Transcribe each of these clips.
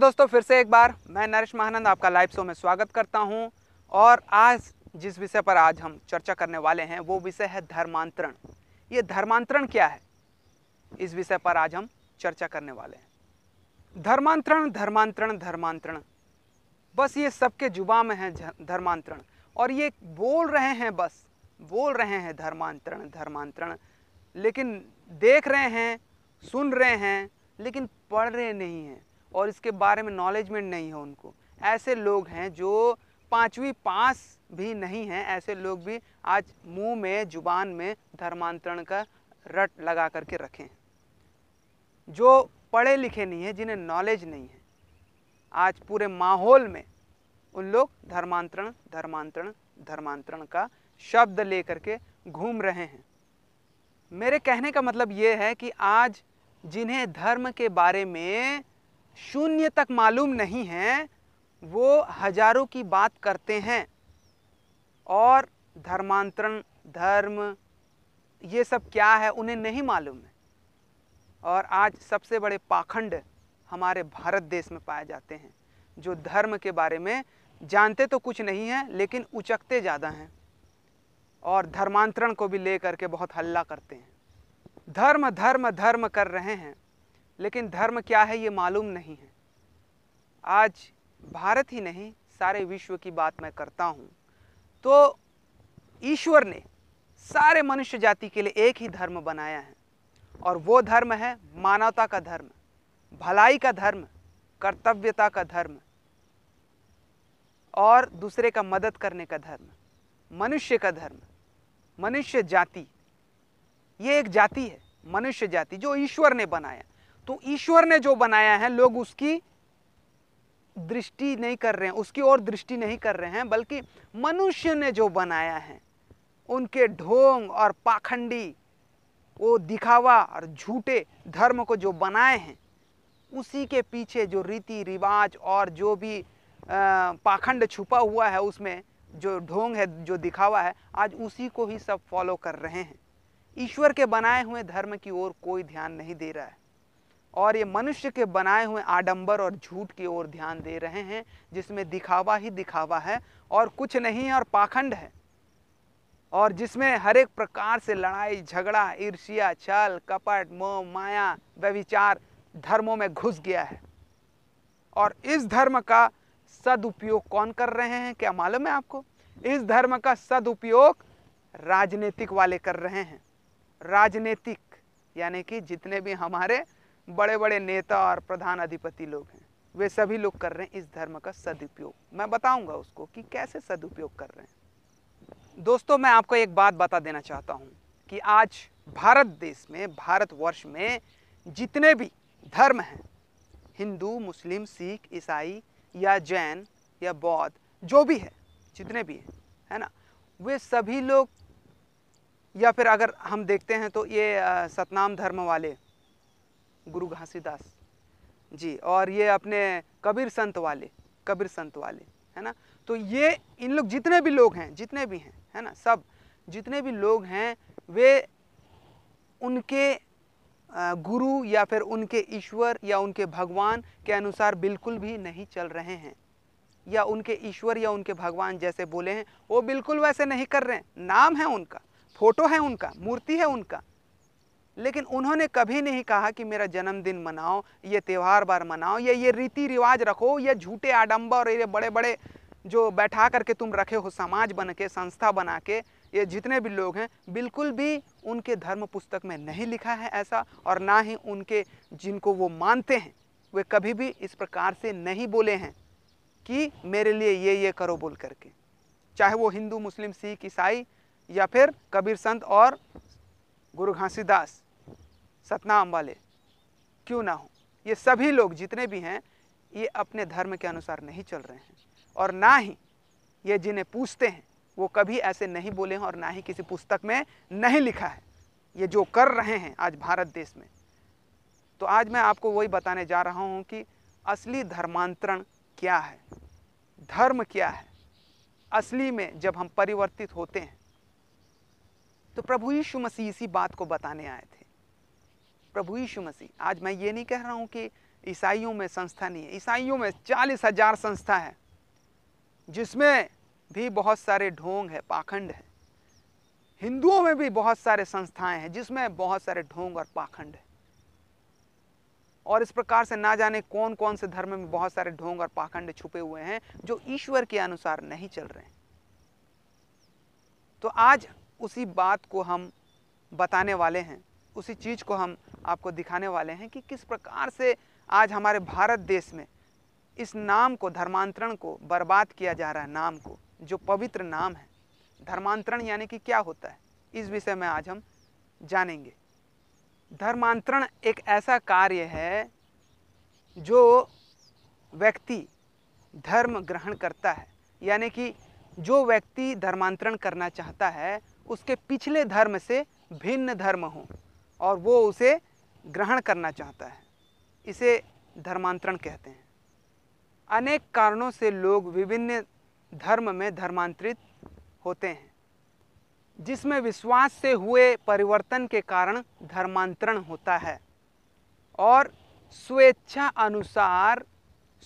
दोस्तों फिर से एक बार मैं नरेश महानंद आपका लाइव शो में स्वागत करता हूं और आज जिस विषय पर आज हम चर्चा करने वाले हैं वो विषय है धर्मांतरण ये धर्मांतरण क्या है इस विषय पर आज हम चर्चा करने वाले हैं धर्मांतरण धर्मांतरण धर्मांतरण बस ये सबके जुबा में है धर्मांतरण और ये बोल रहे हैं बस बोल रहे हैं धर्मांतरण धर्मांतरण लेकिन देख रहे हैं सुन रहे हैं लेकिन पढ़ रहे नहीं हैं और इसके बारे में नॉलेजमेंट नहीं है उनको ऐसे लोग हैं जो पाँचवीं पास भी नहीं हैं ऐसे लोग भी आज मुंह में जुबान में धर्मांतरण का रट लगा करके रखें जो पढ़े लिखे नहीं हैं जिन्हें नॉलेज नहीं है आज पूरे माहौल में उन लोग धर्मांतरण धर्मांतरण धर्मांतरण का शब्द ले करके घूम रहे हैं मेरे कहने का मतलब ये है कि आज जिन्हें धर्म के बारे में शून्य तक मालूम नहीं है वो हजारों की बात करते हैं और धर्मांतरण धर्म ये सब क्या है उन्हें नहीं मालूम है और आज सबसे बड़े पाखंड हमारे भारत देश में पाए जाते हैं जो धर्म के बारे में जानते तो कुछ नहीं हैं लेकिन उचकते ज़्यादा हैं और धर्मांतरण को भी ले करके बहुत हल्ला करते हैं धर्म धर्म धर्म कर रहे हैं लेकिन धर्म क्या है ये मालूम नहीं है आज भारत ही नहीं सारे विश्व की बात मैं करता हूँ तो ईश्वर ने सारे मनुष्य जाति के लिए एक ही धर्म बनाया है और वो धर्म है मानवता का धर्म भलाई का धर्म कर्तव्यता का धर्म और दूसरे का मदद करने का धर्म मनुष्य का धर्म मनुष्य जाति ये एक जाति है मनुष्य जाति जो ईश्वर ने बनाया तो ईश्वर ने जो बनाया है लोग उसकी दृष्टि नहीं कर रहे हैं उसकी ओर दृष्टि नहीं कर रहे हैं बल्कि मनुष्य ने जो बनाया है उनके ढोंग और पाखंडी वो दिखावा और झूठे धर्म को जो बनाए हैं उसी के पीछे जो रीति रिवाज और जो भी पाखंड छुपा हुआ है उसमें जो ढोंग है जो दिखावा है आज उसी को ही सब फॉलो कर रहे हैं ईश्वर के बनाए हुए धर्म की ओर कोई ध्यान नहीं दे रहा है और ये मनुष्य के बनाए हुए आडंबर और झूठ की ओर ध्यान दे रहे हैं जिसमें दिखावा ही दिखावा है और कुछ नहीं है और पाखंड है और जिसमें हर एक प्रकार से लड़ाई झगड़ा ईर्ष्या छल कपट मोह माया व्यविचार धर्मों में घुस गया है और इस धर्म का सदुपयोग कौन कर रहे हैं क्या मालूम है आपको इस धर्म का सदुपयोग राजनीतिक वाले कर रहे हैं राजनीतिक यानी कि जितने भी हमारे बड़े बड़े नेता और प्रधान अधिपति लोग हैं वे सभी लोग कर रहे हैं इस धर्म का सदुपयोग मैं बताऊंगा उसको कि कैसे सदुपयोग कर रहे हैं दोस्तों मैं आपको एक बात बता देना चाहता हूं कि आज भारत देश में भारतवर्ष में जितने भी धर्म हैं हिंदू मुस्लिम सिख ईसाई या जैन या बौद्ध जो भी है जितने भी हैं है ना वे सभी लोग या फिर अगर हम देखते हैं तो ये सतनाम धर्म वाले गुरु घासीदास जी और ये अपने कबीर संत वाले कबीर संत वाले है ना तो ये इन लोग जितने भी लोग हैं जितने भी हैं है ना सब जितने भी लोग हैं वे उनके गुरु या फिर उनके ईश्वर या उनके भगवान के अनुसार बिल्कुल भी नहीं चल रहे हैं या उनके ईश्वर या उनके भगवान जैसे बोले हैं वो बिल्कुल वैसे नहीं कर रहे हैं नाम है उनका फोटो है उनका मूर्ति है उनका लेकिन उन्होंने कभी नहीं कहा कि मेरा जन्मदिन मनाओ ये त्यौहार बार मनाओ या ये रीति रिवाज रखो या झूठे आडम्बर ये बड़े बड़े जो बैठा करके तुम रखे हो समाज बन के संस्था बना के ये जितने भी लोग हैं बिल्कुल भी उनके धर्म पुस्तक में नहीं लिखा है ऐसा और ना ही उनके जिनको वो मानते हैं वे कभी भी इस प्रकार से नहीं बोले हैं कि मेरे लिए ये ये करो बोल करके चाहे वो हिंदू मुस्लिम सिख ईसाई या फिर कबीर संत और गुरु घासीदास सतना अम्बाले क्यों ना हो ये सभी लोग जितने भी हैं ये अपने धर्म के अनुसार नहीं चल रहे हैं और ना ही ये जिन्हें पूछते हैं वो कभी ऐसे नहीं बोले हैं और ना ही किसी पुस्तक में नहीं लिखा है ये जो कर रहे हैं आज भारत देश में तो आज मैं आपको वही बताने जा रहा हूँ कि असली धर्मांतरण क्या है धर्म क्या है असली में जब हम परिवर्तित होते हैं तो प्रभु यीशु मसीह इसी बात को बताने आए थे प्रभु यीशु मसीह आज मैं ये नहीं कह रहा हूँ कि ईसाइयों में संस्था नहीं है ईसाइयों में चालीस हजार संस्था है जिसमें भी बहुत सारे ढोंग है पाखंड है हिंदुओं में भी बहुत सारे संस्थाएं हैं जिसमें बहुत सारे ढोंग और पाखंड है और इस प्रकार से ना जाने कौन कौन से धर्म में बहुत सारे ढोंग और पाखंड छुपे हुए हैं जो ईश्वर के अनुसार नहीं चल रहे हैं तो आज उसी बात को हम बताने वाले हैं उसी चीज़ को हम आपको दिखाने वाले हैं कि किस प्रकार से आज हमारे भारत देश में इस नाम को धर्मांतरण को बर्बाद किया जा रहा है नाम को जो पवित्र नाम है धर्मांतरण यानी कि क्या होता है इस विषय में आज हम जानेंगे धर्मांतरण एक ऐसा कार्य है जो व्यक्ति धर्म ग्रहण करता है यानी कि जो व्यक्ति धर्मांतरण करना चाहता है उसके पिछले धर्म से भिन्न धर्म हो और वो उसे ग्रहण करना चाहता है इसे धर्मांतरण कहते हैं अनेक कारणों से लोग विभिन्न धर्म में धर्मांतरित होते हैं जिसमें विश्वास से हुए परिवर्तन के कारण धर्मांतरण होता है और स्वेच्छा अनुसार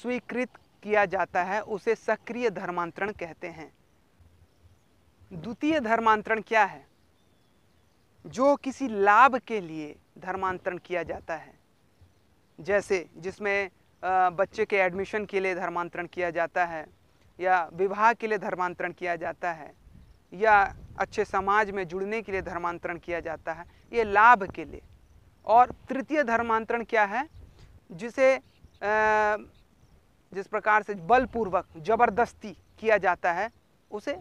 स्वीकृत किया जाता है उसे सक्रिय धर्मांतरण कहते हैं द्वितीय धर्मांतरण क्या है जो किसी लाभ के लिए धर्मांतरण किया जाता है जैसे जिसमें बच्चे के एडमिशन के लिए धर्मांतरण किया जाता है या विवाह के लिए धर्मांतरण किया जाता है या अच्छे समाज में जुड़ने के लिए धर्मांतरण किया जाता है ये लाभ के लिए और तृतीय धर्मांतरण क्या है जिसे जिस प्रकार से बलपूर्वक ज़बरदस्ती किया जाता है उसे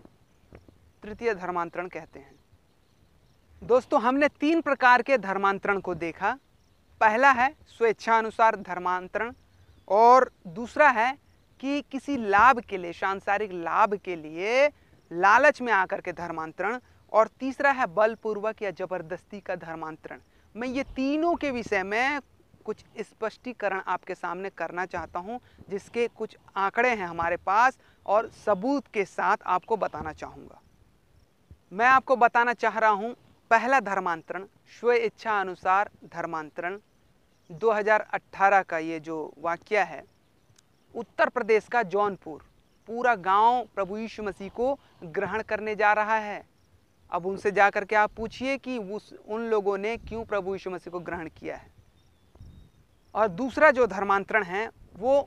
तृतीय धर्मांतरण कहते हैं दोस्तों हमने तीन प्रकार के धर्मांतरण को देखा पहला है स्वेच्छानुसार धर्मांतरण और दूसरा है कि किसी लाभ के लिए सांसारिक लाभ के लिए लालच में आकर के धर्मांतरण और तीसरा है बलपूर्वक या जबरदस्ती का धर्मांतरण मैं ये तीनों के विषय में कुछ स्पष्टीकरण आपके सामने करना चाहता हूँ जिसके कुछ आंकड़े हैं हमारे पास और सबूत के साथ आपको बताना चाहूँगा मैं आपको बताना चाह रहा हूँ पहला धर्मांतरण स्व इच्छा अनुसार धर्मांतरण 2018 का ये जो वाक्य है उत्तर प्रदेश का जौनपुर पूरा गांव प्रभु यीशु मसीह को ग्रहण करने जा रहा है अब उनसे जा कर के आप पूछिए कि उस उन लोगों ने क्यों प्रभु यीशु मसीह को ग्रहण किया है और दूसरा जो धर्मांतरण है वो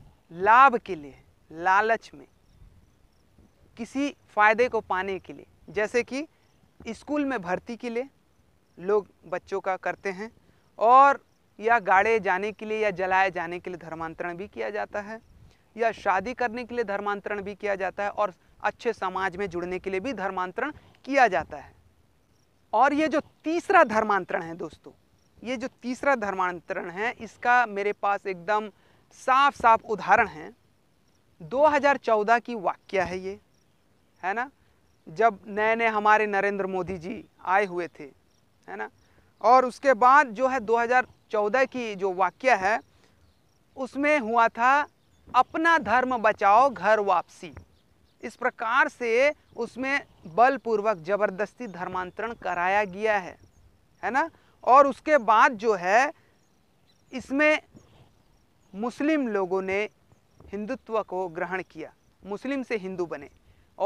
लाभ के लिए लालच में किसी फ़ायदे को पाने के लिए जैसे कि स्कूल में भर्ती के लिए लोग बच्चों का करते हैं और या गाड़े जाने के लिए या जलाए जाने के लिए धर्मांतरण भी किया जाता है या शादी करने के लिए धर्मांतरण भी किया जाता है और अच्छे समाज में जुड़ने के लिए भी धर्मांतरण किया जाता है और ये जो तीसरा धर्मांतरण है दोस्तों ये जो तीसरा धर्मांतरण है इसका मेरे पास एकदम साफ साफ उदाहरण है 2014 की वाक्य है ये है ना जब नए नए हमारे नरेंद्र मोदी जी आए हुए थे है ना और उसके बाद जो है 2014 की जो वाक्य है उसमें हुआ था अपना धर्म बचाओ घर वापसी इस प्रकार से उसमें बलपूर्वक जबरदस्ती धर्मांतरण कराया गया है है ना और उसके बाद जो है इसमें मुस्लिम लोगों ने हिंदुत्व को ग्रहण किया मुस्लिम से हिंदू बने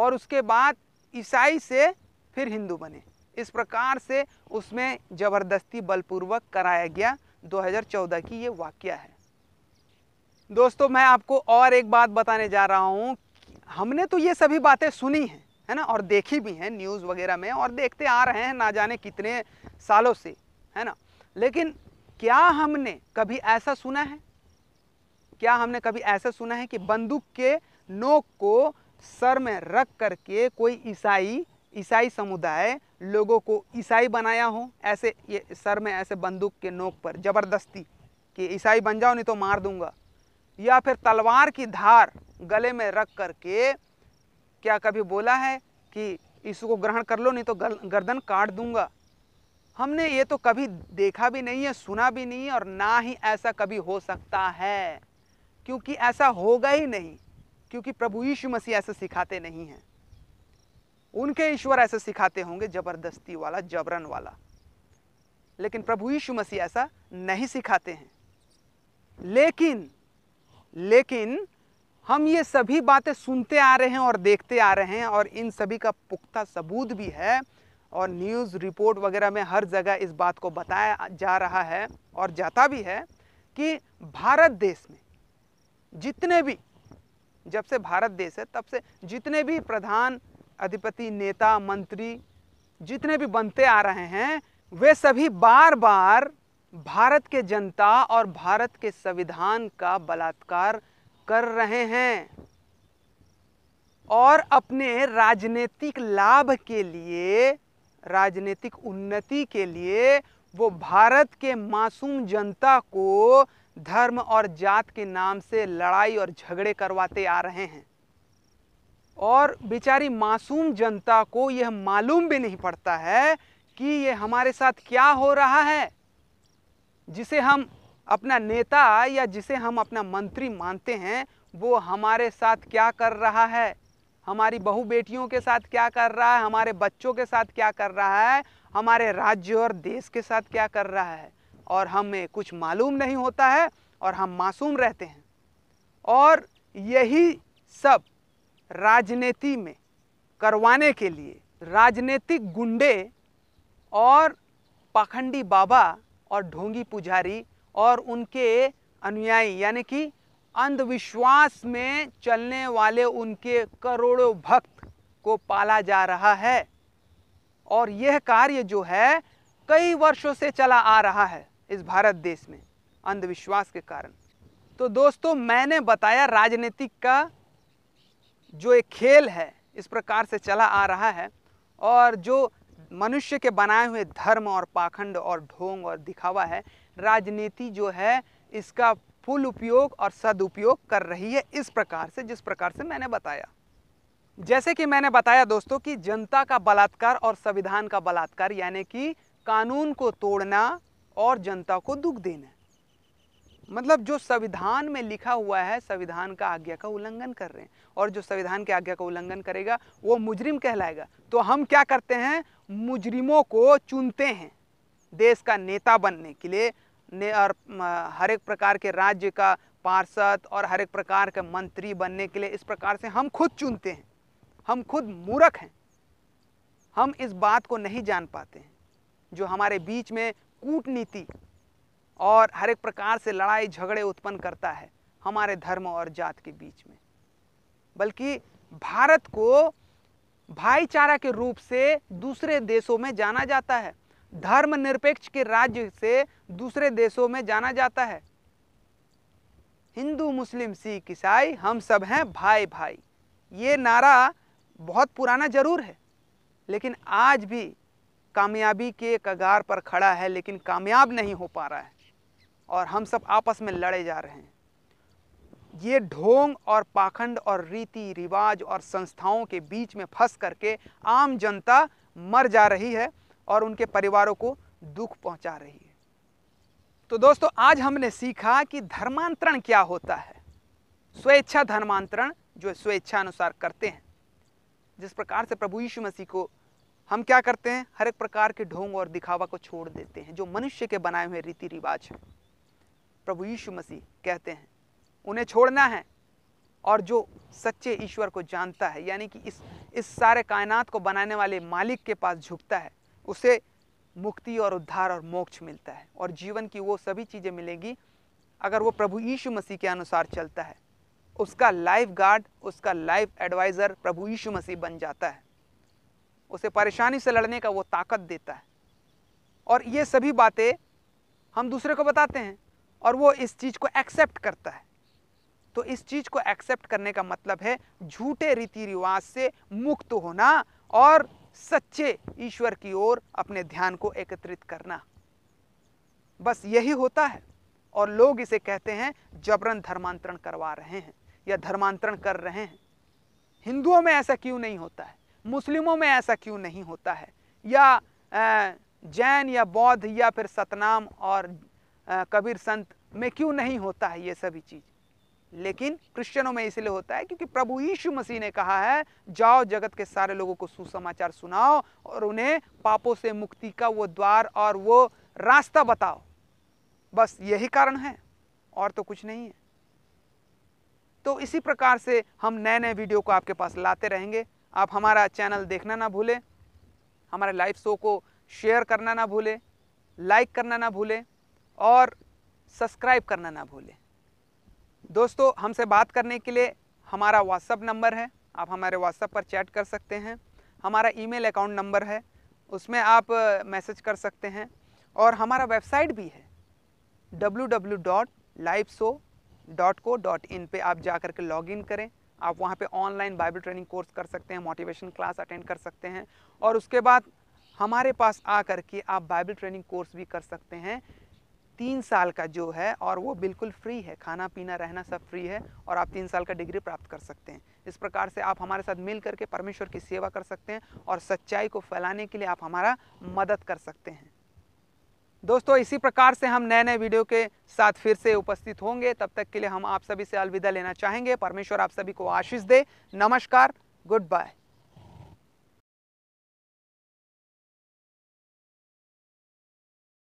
और उसके बाद ईसाई से फिर हिंदू बने इस प्रकार से उसमें ज़बरदस्ती बलपूर्वक कराया गया 2014 की ये वाक्य है दोस्तों मैं आपको और एक बात बताने जा रहा हूँ हमने तो ये सभी बातें सुनी हैं है ना और देखी भी हैं न्यूज़ वगैरह में और देखते आ रहे हैं ना जाने कितने सालों से है ना लेकिन क्या हमने कभी ऐसा सुना है क्या हमने कभी ऐसा सुना है कि बंदूक के नोक को सर में रख करके कोई ईसाई ईसाई समुदाय लोगों को ईसाई बनाया हो ऐसे ये सर में ऐसे बंदूक के नोक पर ज़बरदस्ती कि ईसाई बन जाओ नहीं तो मार दूंगा या फिर तलवार की धार गले में रख करके क्या कभी बोला है कि इसको ग्रहण कर लो नहीं तो गर्दन काट दूंगा हमने ये तो कभी देखा भी नहीं है सुना भी नहीं है और ना ही ऐसा कभी हो सकता है क्योंकि ऐसा होगा ही नहीं क्योंकि प्रभु यीशु मसीह ऐसे सिखाते नहीं हैं उनके ईश्वर ऐसे सिखाते होंगे ज़बरदस्ती वाला जबरन वाला लेकिन प्रभु यीशु मसीह ऐसा नहीं सिखाते हैं लेकिन लेकिन हम ये सभी बातें सुनते आ रहे हैं और देखते आ रहे हैं और इन सभी का पुख्ता सबूत भी है और न्यूज़ रिपोर्ट वगैरह में हर जगह इस बात को बताया जा रहा है और जाता भी है कि भारत देश में जितने भी जब से भारत देश है तब से जितने भी प्रधान अधिपति नेता मंत्री जितने भी बनते आ रहे हैं वे सभी बार बार भारत के जनता और भारत के संविधान का बलात्कार कर रहे हैं और अपने राजनीतिक लाभ के लिए राजनीतिक उन्नति के लिए वो भारत के मासूम जनता को धर्म और जात के नाम से लड़ाई और झगड़े करवाते आ रहे हैं और बेचारी मासूम जनता को यह मालूम भी नहीं पड़ता है कि ये हमारे साथ क्या हो रहा है जिसे हम अपना नेता या जिसे हम अपना मंत्री मानते हैं वो हमारे साथ क्या कर रहा है हमारी बहु बेटियों के साथ क्या कर रहा है हमारे बच्चों के साथ क्या कर रहा है हमारे राज्य और देश के साथ क्या कर रहा है और हमें कुछ मालूम नहीं होता है और हम मासूम रहते हैं और यही सब राजनीति में करवाने के लिए राजनीतिक गुंडे और पाखंडी बाबा और ढोंगी पुजारी और उनके अनुयायी यानी कि अंधविश्वास में चलने वाले उनके करोड़ों भक्त को पाला जा रहा है और यह कार्य जो है कई वर्षों से चला आ रहा है इस भारत देश में अंधविश्वास के कारण तो दोस्तों मैंने बताया राजनीतिक का जो एक खेल है इस प्रकार से चला आ रहा है और जो मनुष्य के बनाए हुए धर्म और पाखंड और ढोंग और दिखावा है राजनीति जो है इसका फुल उपयोग और सदुपयोग कर रही है इस प्रकार से जिस प्रकार से मैंने बताया जैसे कि मैंने बताया दोस्तों कि जनता का बलात्कार और संविधान का बलात्कार यानी कि कानून को तोड़ना और जनता को दुख देना मतलब जो संविधान में लिखा हुआ है संविधान का आज्ञा का उल्लंघन कर रहे हैं और जो संविधान के आज्ञा का उल्लंघन करेगा वो मुजरिम कहलाएगा तो हम क्या करते हैं मुजरिमों को चुनते हैं देश का नेता बनने के लिए ने और हर एक प्रकार के राज्य का पार्षद और हर एक प्रकार के मंत्री बनने के लिए इस प्रकार से हम खुद चुनते हैं हम खुद मूर्ख हैं हम इस बात को नहीं जान पाते हैं जो हमारे बीच में कूटनीति और हर एक प्रकार से लड़ाई झगड़े उत्पन्न करता है हमारे धर्म और जात के बीच में बल्कि भारत को भाईचारा के रूप से दूसरे देशों में जाना जाता है धर्म निरपेक्ष के राज्य से दूसरे देशों में जाना जाता है हिंदू मुस्लिम सिख ईसाई हम सब हैं भाई भाई ये नारा बहुत पुराना जरूर है लेकिन आज भी कामयाबी के कगार पर खड़ा है लेकिन कामयाब नहीं हो पा रहा है और हम सब आपस में लड़े जा रहे हैं ये ढोंग और पाखंड और रीति रिवाज और संस्थाओं के बीच में फंस करके आम जनता मर जा रही है और उनके परिवारों को दुख पहुंचा रही है तो दोस्तों आज हमने सीखा कि धर्मांतरण क्या होता है स्वेच्छा धर्मांतरण जो स्वेच्छा अनुसार करते हैं जिस प्रकार से प्रभु यीशु मसीह को हम क्या करते हैं हर एक प्रकार के ढोंग और दिखावा को छोड़ देते हैं जो मनुष्य के बनाए हुए रीति रिवाज हैं प्रभु यीशु मसीह कहते हैं उन्हें छोड़ना है और जो सच्चे ईश्वर को जानता है यानी कि इस इस सारे कायनात को बनाने वाले मालिक के पास झुकता है उसे मुक्ति और उद्धार और मोक्ष मिलता है और जीवन की वो सभी चीज़ें मिलेंगी अगर वो प्रभु यीशु मसीह के अनुसार चलता है उसका लाइफ गार्ड उसका लाइफ एडवाइज़र प्रभु यीशु मसीह बन जाता है उसे परेशानी से लड़ने का वो ताकत देता है और ये सभी बातें हम दूसरे को बताते हैं और वो इस चीज़ को एक्सेप्ट करता है तो इस चीज़ को एक्सेप्ट करने का मतलब है झूठे रीति रिवाज से मुक्त होना और सच्चे ईश्वर की ओर अपने ध्यान को एकत्रित करना बस यही होता है और लोग इसे कहते हैं जबरन धर्मांतरण करवा रहे हैं या धर्मांतरण कर रहे हैं हिंदुओं में ऐसा क्यों नहीं होता है मुस्लिमों में ऐसा क्यों नहीं होता है या जैन या बौद्ध या फिर सतनाम और कबीर संत में क्यों नहीं होता है ये सभी चीज़ लेकिन क्रिश्चियनों में इसलिए होता है क्योंकि प्रभु यीशु मसीह ने कहा है जाओ जगत के सारे लोगों को सुसमाचार सुनाओ और उन्हें पापों से मुक्ति का वो द्वार और वो रास्ता बताओ बस यही कारण है और तो कुछ नहीं है तो इसी प्रकार से हम नए नए वीडियो को आपके पास लाते रहेंगे आप हमारा चैनल देखना ना भूलें हमारे लाइव शो को शेयर करना ना भूलें लाइक करना ना भूलें और सब्सक्राइब करना ना भूलें दोस्तों हमसे बात करने के लिए हमारा व्हाट्सअप नंबर है आप हमारे व्हाट्सअप पर चैट कर सकते हैं हमारा ईमेल अकाउंट नंबर है उसमें आप मैसेज कर सकते हैं और हमारा वेबसाइट भी है W W dot live show dot co dot in पर आप जा कर के लॉग इन करें आप वहाँ पे ऑनलाइन बाइबल ट्रेनिंग कोर्स कर सकते हैं मोटिवेशन क्लास अटेंड कर सकते हैं और उसके बाद हमारे पास आ कर के आप बाइबल ट्रेनिंग कोर्स भी कर सकते हैं तीन साल का जो है और वो बिल्कुल फ्री है खाना पीना रहना सब फ्री है और आप तीन साल का डिग्री प्राप्त कर सकते हैं इस प्रकार से आप हमारे साथ मिल करके परमेश्वर की सेवा कर सकते हैं और सच्चाई को फैलाने के लिए आप हमारा मदद कर सकते हैं दोस्तों इसी प्रकार से हम नए नए वीडियो के साथ फिर से उपस्थित होंगे तब तक के लिए हम आप सभी से अलविदा लेना चाहेंगे परमेश्वर आप सभी को आशीष दे नमस्कार गुड बाय